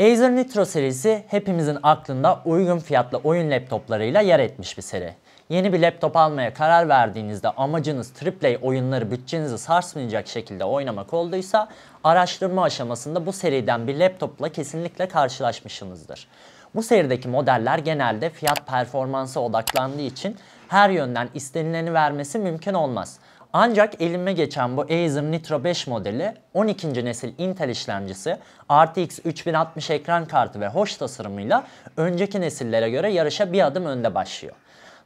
Acer Nitro serisi hepimizin aklında uygun fiyatlı oyun laptoplarıyla yer etmiş bir seri. Yeni bir laptop almaya karar verdiğinizde amacınız AAA oyunları bütçenizi sarsmayacak şekilde oynamak olduysa araştırma aşamasında bu seriden bir laptopla kesinlikle karşılaşmışsınızdır. Bu serideki modeller genelde fiyat performansa odaklandığı için her yönden istenileni vermesi mümkün olmaz. Ancak elime geçen bu Acer Nitro 5 modeli 12. nesil Intel işlemcisi RTX 3060 ekran kartı ve hoş tasarımıyla önceki nesillere göre yarışa bir adım önde başlıyor.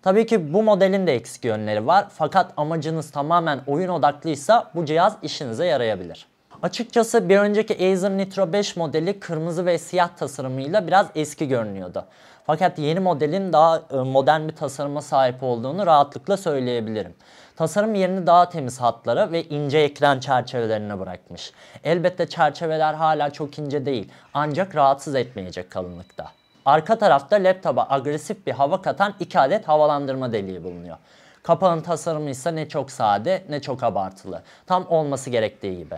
Tabii ki bu modelin de eksik yönleri var fakat amacınız tamamen oyun odaklıysa bu cihaz işinize yarayabilir. Açıkçası bir önceki Acer Nitro 5 modeli kırmızı ve siyah tasarımıyla biraz eski görünüyordu. Fakat yeni modelin daha e, modern bir tasarıma sahip olduğunu rahatlıkla söyleyebilirim. Tasarım yerini daha temiz hatlara ve ince ekran çerçevelerine bırakmış. Elbette çerçeveler hala çok ince değil ancak rahatsız etmeyecek kalınlıkta. Arka tarafta laptopa agresif bir hava katan iki adet havalandırma deliği bulunuyor. Kapağın tasarımı ise ne çok sade ne çok abartılı. Tam olması gerektiği gibi.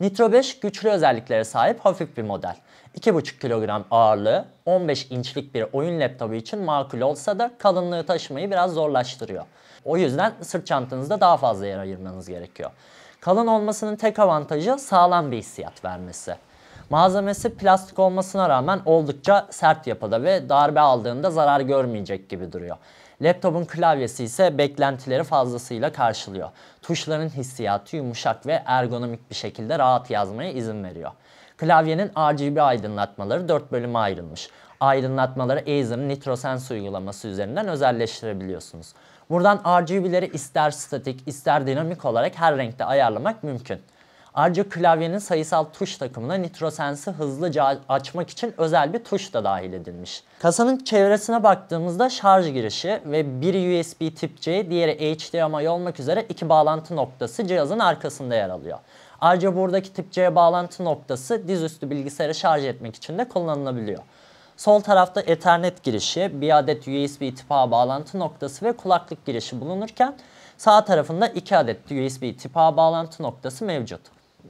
Nitro 5 güçlü özelliklere sahip hafif bir model. 2,5 kilogram ağırlığı 15 inçlik bir oyun laptopu için makul olsa da kalınlığı taşımayı biraz zorlaştırıyor. O yüzden sırt çantanızda daha fazla yer ayırmanız gerekiyor. Kalın olmasının tek avantajı sağlam bir hissiyat vermesi. Malzemesi plastik olmasına rağmen oldukça sert yapıda ve darbe aldığında zarar görmeyecek gibi duruyor. Laptopun klavyesi ise beklentileri fazlasıyla karşılıyor. Tuşların hissiyatı yumuşak ve ergonomik bir şekilde rahat yazmaya izin veriyor. Klavyenin RGB aydınlatmaları 4 bölüme ayrılmış. Aydınlatmaları Acer'ın NitroSense uygulaması üzerinden özelleştirebiliyorsunuz. Buradan RGB'leri ister statik ister dinamik olarak her renkte ayarlamak mümkün. Ayrıca klavyenin sayısal tuş takımına nitrosensi hızlıca açmak için özel bir tuş da dahil edilmiş. Kasanın çevresine baktığımızda şarj girişi ve bir USB tip C, diğeri HDMI olmak üzere iki bağlantı noktası cihazın arkasında yer alıyor. Ayrıca buradaki tip C bağlantı noktası dizüstü bilgisayarı şarj etmek için de kullanılabiliyor. Sol tarafta Ethernet girişi, bir adet USB tip A bağlantı noktası ve kulaklık girişi bulunurken sağ tarafında iki adet USB tip A bağlantı noktası mevcut.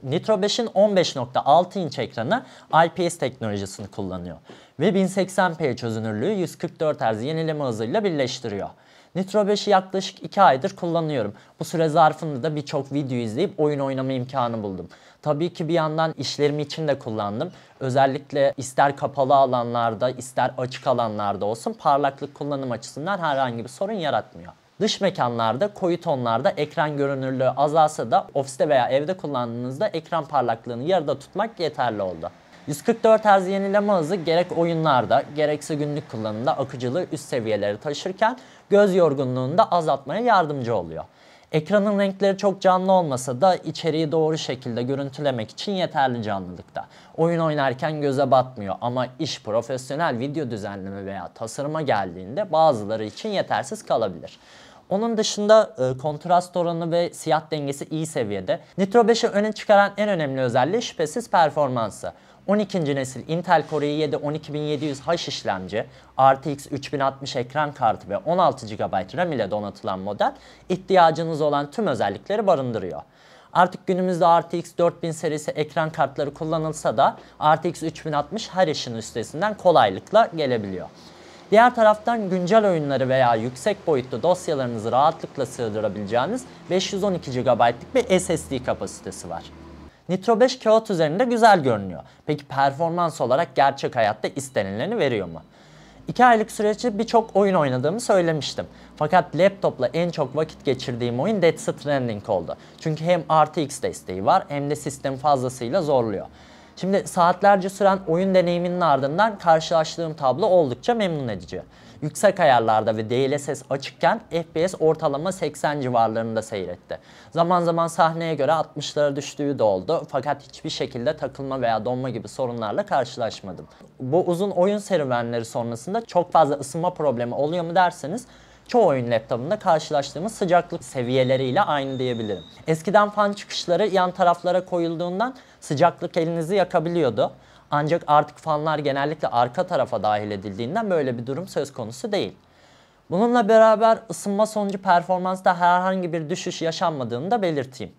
Nitro 5'in 15.6 inç ekranı IPS teknolojisini kullanıyor ve 1080p çözünürlüğü 144 Hz yenileme hızıyla birleştiriyor. Nitro 5'i yaklaşık 2 aydır kullanıyorum. Bu süre zarfında da birçok video izleyip oyun oynama imkanı buldum. Tabii ki bir yandan işlerim için de kullandım. Özellikle ister kapalı alanlarda ister açık alanlarda olsun parlaklık kullanım açısından herhangi bir sorun yaratmıyor. Dış mekanlarda, koyu tonlarda ekran görünürlüğü azalsa da ofiste veya evde kullandığınızda ekran parlaklığını yarıda tutmak yeterli oldu. 144 Hz yenileme hızı gerek oyunlarda gerekse günlük kullanımda akıcılığı üst seviyelere taşırken göz yorgunluğunu da azaltmaya yardımcı oluyor. Ekranın renkleri çok canlı olmasa da içeriği doğru şekilde görüntülemek için yeterli canlılıkta. Oyun oynarken göze batmıyor ama iş profesyonel video düzenleme veya tasarıma geldiğinde bazıları için yetersiz kalabilir. Onun dışında e, kontrast oranı ve siyah dengesi iyi seviyede. Nitro 5'i öne çıkaran en önemli özelliği şüphesiz performansı. 12. nesil Intel Core i7 12700H işlemci, RTX 3060 ekran kartı ve 16 GB RAM ile donatılan model ihtiyacınız olan tüm özellikleri barındırıyor. Artık günümüzde RTX 4000 serisi ekran kartları kullanılsa da RTX 3060 her işin üstesinden kolaylıkla gelebiliyor. Diğer taraftan güncel oyunları veya yüksek boyutlu dosyalarınızı rahatlıkla sığdırabileceğiniz 512 GB'lık bir SSD kapasitesi var. Nitro 5 kağıt üzerinde güzel görünüyor. Peki performans olarak gerçek hayatta istenileni veriyor mu? 2 aylık süreçte birçok oyun oynadığımı söylemiştim. Fakat laptopla en çok vakit geçirdiğim oyun Dead Stranding oldu. Çünkü hem RTX desteği var hem de sistem fazlasıyla zorluyor. Şimdi saatlerce süren oyun deneyiminin ardından karşılaştığım tablo oldukça memnun edici. Yüksek ayarlarda ve DLSS açıkken FPS ortalama 80 civarlarında seyretti. Zaman zaman sahneye göre 60'lara düştüğü de oldu fakat hiçbir şekilde takılma veya donma gibi sorunlarla karşılaşmadım. Bu uzun oyun serüvenleri sonrasında çok fazla ısınma problemi oluyor mu derseniz çoğu oyun laptopunda karşılaştığımız sıcaklık seviyeleriyle aynı diyebilirim. Eskiden fan çıkışları yan taraflara koyulduğundan sıcaklık elinizi yakabiliyordu. Ancak artık fanlar genellikle arka tarafa dahil edildiğinden böyle bir durum söz konusu değil. Bununla beraber ısınma sonucu performansta herhangi bir düşüş yaşanmadığını da belirteyim.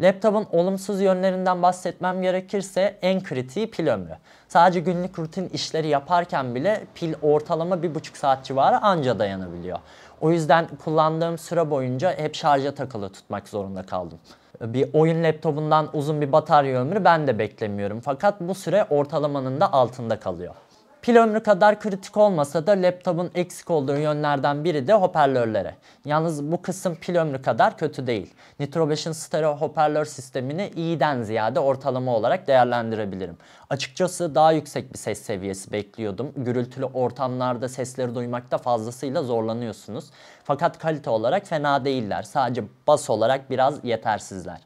Laptopun olumsuz yönlerinden bahsetmem gerekirse en kritiği pil ömrü. Sadece günlük rutin işleri yaparken bile pil ortalama 1,5 saat civarı anca dayanabiliyor. O yüzden kullandığım süre boyunca hep şarja takılı tutmak zorunda kaldım. Bir oyun laptopundan uzun bir batarya ömrü ben de beklemiyorum. Fakat bu süre ortalamanın da altında kalıyor. Pil ömrü kadar kritik olmasa da laptopun eksik olduğu yönlerden biri de hoparlörleri. Yalnız bu kısım pil ömrü kadar kötü değil. Nitro 5'in stereo hoparlör sistemini iyiden ziyade ortalama olarak değerlendirebilirim. Açıkçası daha yüksek bir ses seviyesi bekliyordum. Gürültülü ortamlarda sesleri duymakta fazlasıyla zorlanıyorsunuz. Fakat kalite olarak fena değiller. Sadece bas olarak biraz yetersizler.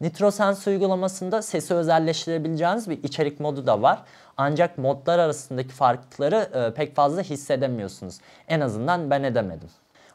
NitroSense uygulamasında sesi özelleştirebileceğiniz bir içerik modu da var. Ancak modlar arasındaki farklılıkları e, pek fazla hissedemiyorsunuz. En azından ben edemedim.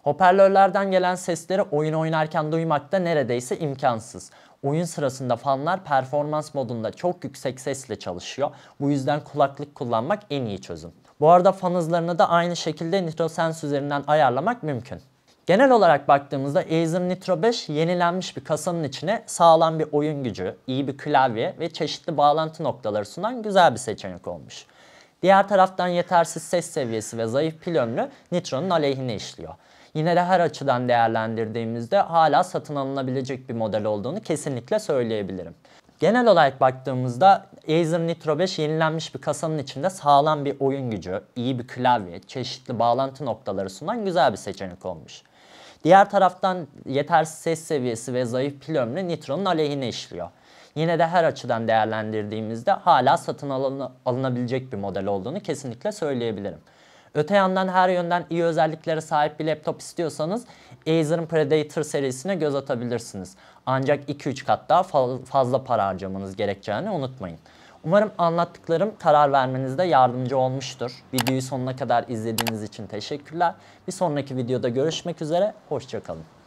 Hoparlörlerden gelen sesleri oyun oynarken duymak da neredeyse imkansız. Oyun sırasında fanlar performans modunda çok yüksek sesle çalışıyor. Bu yüzden kulaklık kullanmak en iyi çözüm. Bu arada fan hızlarını da aynı şekilde NitroSense üzerinden ayarlamak mümkün. Genel olarak baktığımızda Acer Nitro 5 yenilenmiş bir kasanın içine sağlam bir oyun gücü, iyi bir klavye ve çeşitli bağlantı noktaları sunan güzel bir seçenek olmuş. Diğer taraftan yetersiz ses seviyesi ve zayıf pil ömrü Nitro'nun aleyhine işliyor. Yine de her açıdan değerlendirdiğimizde hala satın alınabilecek bir model olduğunu kesinlikle söyleyebilirim. Genel olarak baktığımızda Acer Nitro 5 yenilenmiş bir kasanın içinde sağlam bir oyun gücü, iyi bir klavye, çeşitli bağlantı noktaları sunan güzel bir seçenek olmuş. Diğer taraftan yetersiz ses seviyesi ve zayıf pil ömrü Nitro'nun aleyhine işliyor. Yine de her açıdan değerlendirdiğimizde hala satın alın alınabilecek bir model olduğunu kesinlikle söyleyebilirim. Öte yandan her yönden iyi özelliklere sahip bir laptop istiyorsanız Acer'ın Predator serisine göz atabilirsiniz. Ancak 2-3 kat daha fazla para harcamanız gerekeceğini unutmayın. Umarım anlattıklarım karar vermenizde yardımcı olmuştur. Videoyu sonuna kadar izlediğiniz için teşekkürler. Bir sonraki videoda görüşmek üzere, hoşçakalın.